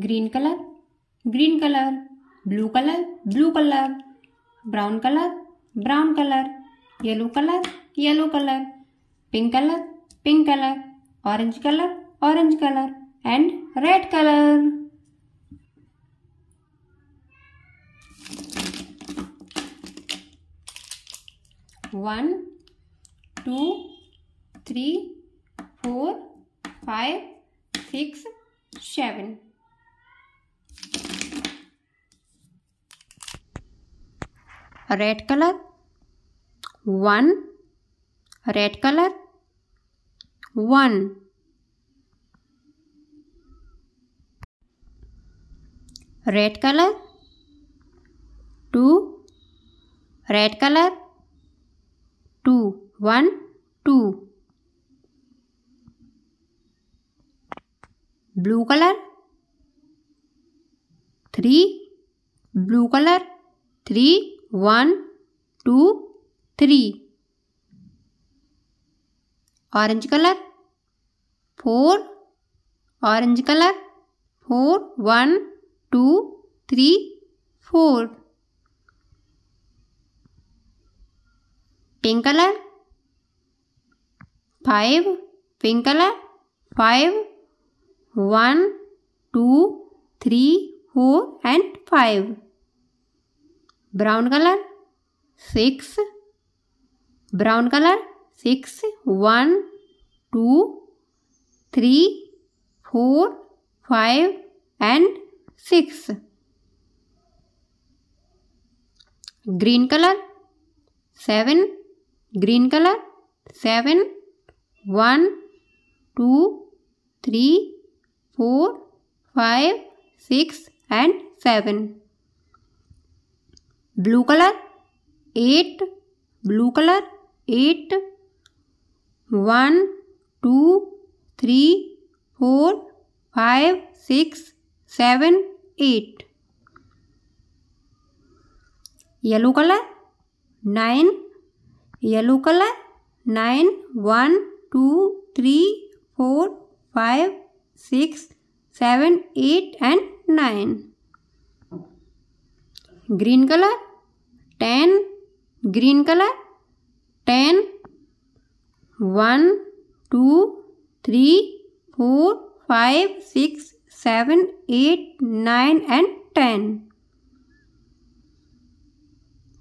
Green colour green colour blue colour blue colour brown colour brown colour yellow colour yellow colour pink colour pink colour orange colour orange colour and red colour one two three four five six seven red color one red color one red color two red color two one two blue color three blue color three one two three orange colour four orange colour four one two three four pink colour five pink colour five one two three four and five brown colour six brown colour six one two three four five and six green colour seven green colour seven one two three four five six and seven blue colour eight blue colour eight one two three four five six seven eight yellow colour nine yellow colour nine one two three four five six seven eight and nine green colour ten green colour ten one two three four five six seven eight nine and ten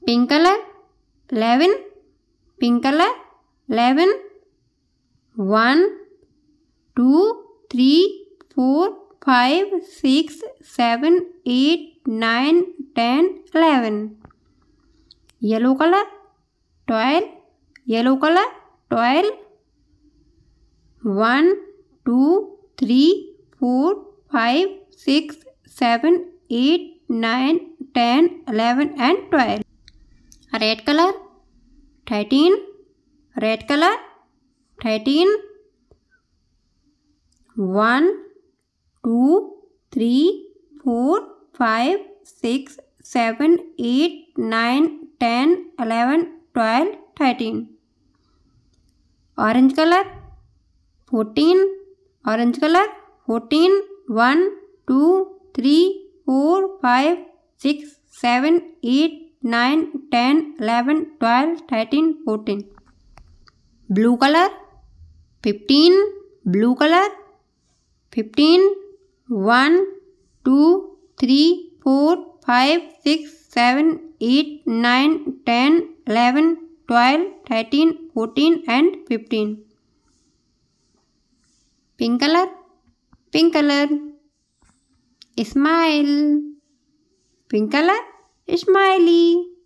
pink colour eleven pink colour eleven one two three four five six seven eight nine ten eleven yellow colour twelve yellow colour twelve one two three four five six seven eight nine ten eleven and twelve red colour thirteen red colour thirteen one two three four five six seven eight nine ten eleven twelve thirteen orange colour fourteen orange colour fourteen one two three four five six seven eight nine ten eleven twelve thirteen fourteen blue colour fifteen blue colour fifteen one two three four, five, six, seven, eight, nine, ten, eleven, twelve, thirteen, fourteen, and 15. Pink color. Pink color. Smile. Pink color. Smiley.